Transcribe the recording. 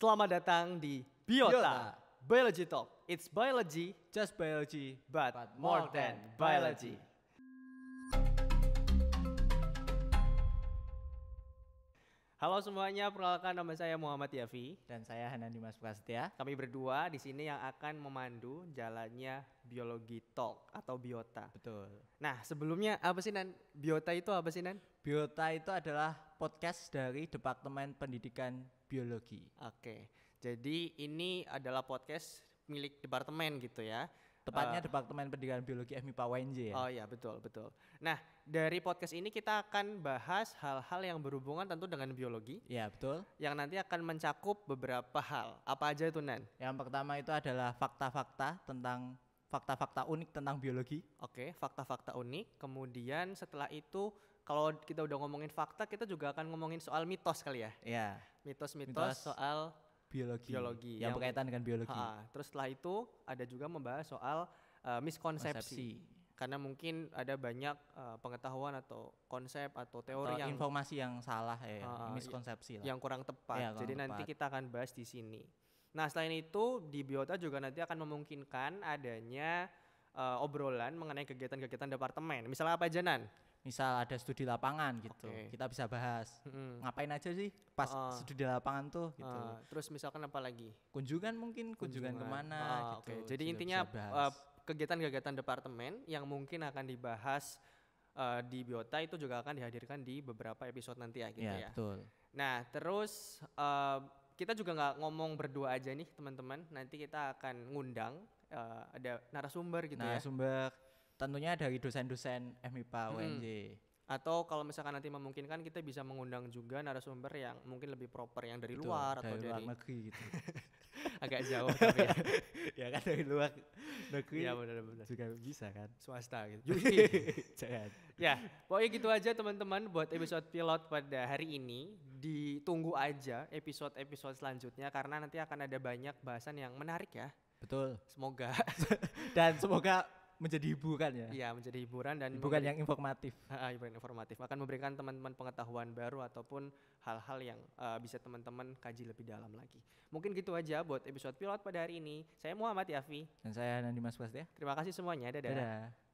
Selamat datang di Biota, Biota. Biology Talk. It's biology, just biology, but, but more than biology. Halo semuanya, perkenalkan nama saya Muhammad Yafi dan saya Hanandi Mas Prasetya. Kami berdua di sini yang akan memandu jalannya biologi talk atau biota. Betul. Nah, sebelumnya apa sih Nan? Biota itu apa sih Nan? Biota itu adalah podcast dari Departemen Pendidikan biologi. Oke, jadi ini adalah podcast milik departemen gitu ya. Tepatnya uh, Departemen Pendidikan Biologi FMIPA UNJ ya. Oh iya, betul, betul. Nah, dari podcast ini kita akan bahas hal-hal yang berhubungan tentu dengan biologi. Iya, betul. Yang nanti akan mencakup beberapa hal. Apa aja itu, Nen? Yang pertama itu adalah fakta-fakta tentang fakta-fakta unik tentang biologi. Oke, fakta-fakta unik. Kemudian setelah itu kalau kita udah ngomongin fakta, kita juga akan ngomongin soal mitos kali ya. Iya. Mitos-mitos mitos soal biologi. Biologi yang, yang berkaitan dengan biologi. Ha, terus setelah itu ada juga membahas soal uh, eh, miskonsepsi. Konsepsi. Karena mungkin ada banyak uh, pengetahuan atau konsep atau teori atau yang informasi yang salah ya, uh, ya. miskonsepsi yang, lah. yang kurang tepat. Ya, kurang Jadi tepat. nanti kita akan bahas di sini. Nah, selain itu di biota juga nanti akan memungkinkan adanya uh, obrolan mengenai kegiatan-kegiatan departemen. Misalnya apa aja Misal ada studi lapangan gitu, okay. kita bisa bahas hmm ngapain aja sih pas uh, studi lapangan tuh gitu. Uh, terus misalkan apa lagi? Kunjungan mungkin kunjungan, kunjungan kemana? Uh, gitu. Okay. Jadi intinya uh, kegiatan-kegiatan departemen yang mungkin akan dibahas uh, di biota itu juga akan dihadirkan di beberapa episode nanti ya gitu ya. ya. Betul. Nah terus uh, kita juga nggak ngomong berdua aja nih teman-teman. Nanti kita akan ngundang uh, ada narasumber gitu narasumber. ya. Narasumber tentunya dari dosen-dosen FMIPA hmm. UNJ. Atau kalau misalkan nanti memungkinkan kita bisa mengundang juga narasumber yang mungkin lebih proper yang dari Betul, luar atau dari luar negeri gitu. Agak jauh tapi ya. ya kan dari luar negeri ya, benar-benar juga bisa kan swasta gitu ya pokoknya gitu aja teman-teman buat episode pilot pada hari ini ditunggu aja episode-episode selanjutnya karena nanti akan ada banyak bahasan yang menarik ya. Betul. Semoga dan semoga menjadi hiburan ya. Iya, menjadi hiburan dan hiburan yang informatif. hiburan informatif akan memberikan teman-teman pengetahuan baru ataupun hal-hal yang uh, bisa teman-teman kaji lebih dalam lagi. Mungkin gitu aja buat episode pilot pada hari ini. Saya Muhammad Yafi dan saya Nandi Mas Pras ya. Terima kasih semuanya. Dadah. Dadah.